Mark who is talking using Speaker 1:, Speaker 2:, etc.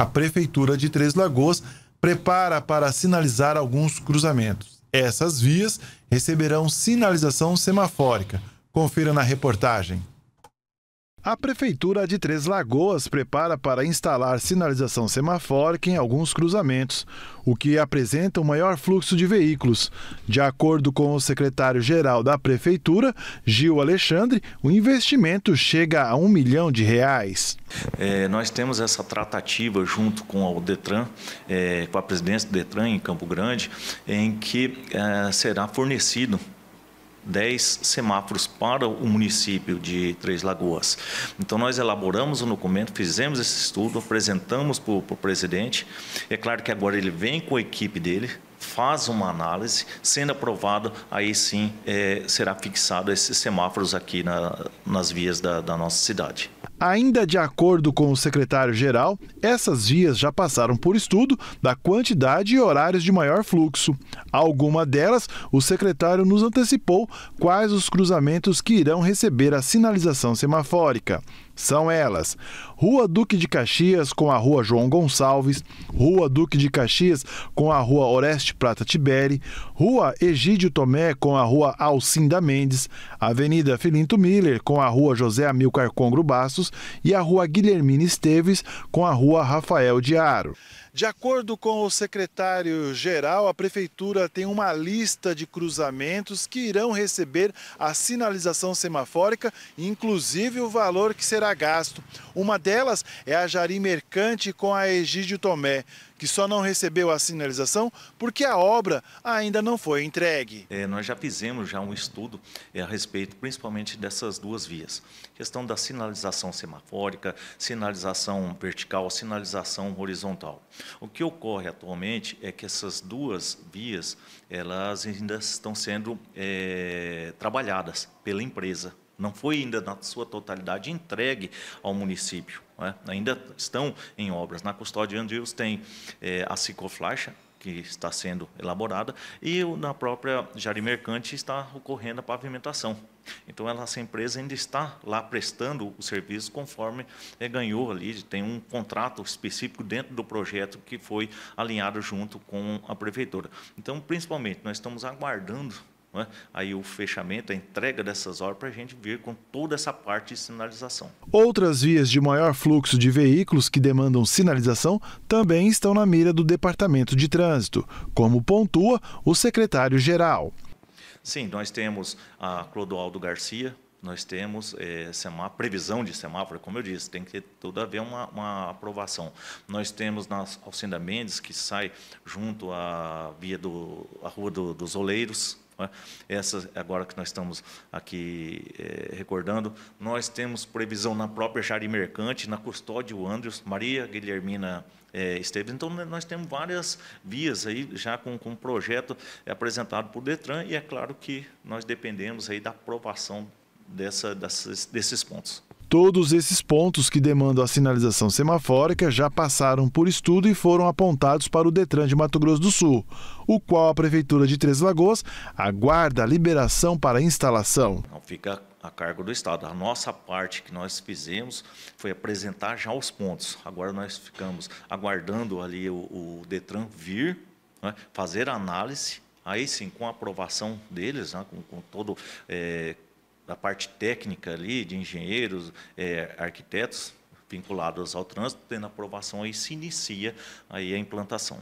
Speaker 1: A Prefeitura de Três Lagoas prepara para sinalizar alguns cruzamentos. Essas vias receberão sinalização semafórica. Confira na reportagem. A Prefeitura de Três Lagoas prepara para instalar sinalização semafórica em alguns cruzamentos, o que apresenta o um maior fluxo de veículos. De acordo com o secretário-geral da Prefeitura, Gil Alexandre, o investimento chega a um milhão de reais.
Speaker 2: É, nós temos essa tratativa junto com o Detran, é, com a presidência do Detran em Campo Grande, em que é, será fornecido 10 semáforos para o município de Três Lagoas. Então, nós elaboramos o um documento, fizemos esse estudo, apresentamos para o presidente. É claro que agora ele vem com a equipe dele, faz uma análise, sendo aprovado, aí sim é, será fixado esses semáforos aqui na, nas vias da, da nossa cidade.
Speaker 1: Ainda de acordo com o secretário-geral, essas vias já passaram por estudo da quantidade e horários de maior fluxo. Alguma delas, o secretário nos antecipou quais os cruzamentos que irão receber a sinalização semafórica. São elas: Rua Duque de Caxias com a Rua João Gonçalves, Rua Duque de Caxias com a Rua Oreste Prata Tibere, Rua Egídio Tomé com a Rua Alcinda Mendes, Avenida Filinto Miller com a Rua José Amilcar Congro Bastos e a Rua Guilhermina Esteves com a Rua Rafael Diaro. De acordo com o secretário-geral, a prefeitura tem uma lista de cruzamentos que irão receber a sinalização semafórica, inclusive o valor que será gasto. Uma delas é a Jari Mercante com a Egídio Tomé que só não recebeu a sinalização porque a obra
Speaker 2: ainda não foi entregue. É, nós já fizemos já um estudo é, a respeito, principalmente dessas duas vias. Questão da sinalização semafórica, sinalização vertical, sinalização horizontal. O que ocorre atualmente é que essas duas vias, elas ainda estão sendo é, trabalhadas pela empresa. Não foi ainda na sua totalidade entregue ao município. É? Ainda estão em obras. Na custódia de Andrius tem é, a cicloflaixa, que está sendo elaborada, e na própria Jari Mercante está ocorrendo a pavimentação. Então, ela, essa empresa ainda está lá prestando o serviço conforme é, ganhou ali, tem um contrato específico dentro do projeto que foi alinhado junto com a prefeitura. Então, principalmente, nós estamos aguardando é? Aí o fechamento, a entrega dessas horas para a gente vir com toda essa parte de sinalização.
Speaker 1: Outras vias de maior fluxo de veículos que demandam sinalização também estão na mira do Departamento de Trânsito, como pontua o secretário-geral.
Speaker 2: Sim, nós temos a Clodoaldo Garcia, nós temos é, previsão de semáforo, como eu disse, tem que ter toda a ver uma, uma aprovação. Nós temos na Alcinda Mendes, que sai junto à via do à Rua do, dos Oleiros, é? Né? Essa, agora que nós estamos aqui é, recordando, nós temos previsão na própria Jari Mercante, na custódia do Andrews, Maria Guilhermina é, Esteves. Então, né, nós temos várias vias aí, já com um projeto apresentado por Detran, e é claro que nós dependemos aí da aprovação dessa, dessas, desses pontos.
Speaker 1: Todos esses pontos que demandam a sinalização semafórica já passaram por estudo e foram apontados para o Detran de Mato Grosso do Sul, o qual a Prefeitura de Três Lagoas aguarda a liberação para a instalação.
Speaker 2: Não fica a cargo do Estado. A nossa parte que nós fizemos foi apresentar já os pontos. Agora nós ficamos aguardando ali o, o Detran vir, né, fazer a análise, aí sim, com a aprovação deles, né, com, com todo. É, da parte técnica ali, de engenheiros, é, arquitetos vinculados ao trânsito, tendo aprovação, aí se inicia aí a implantação.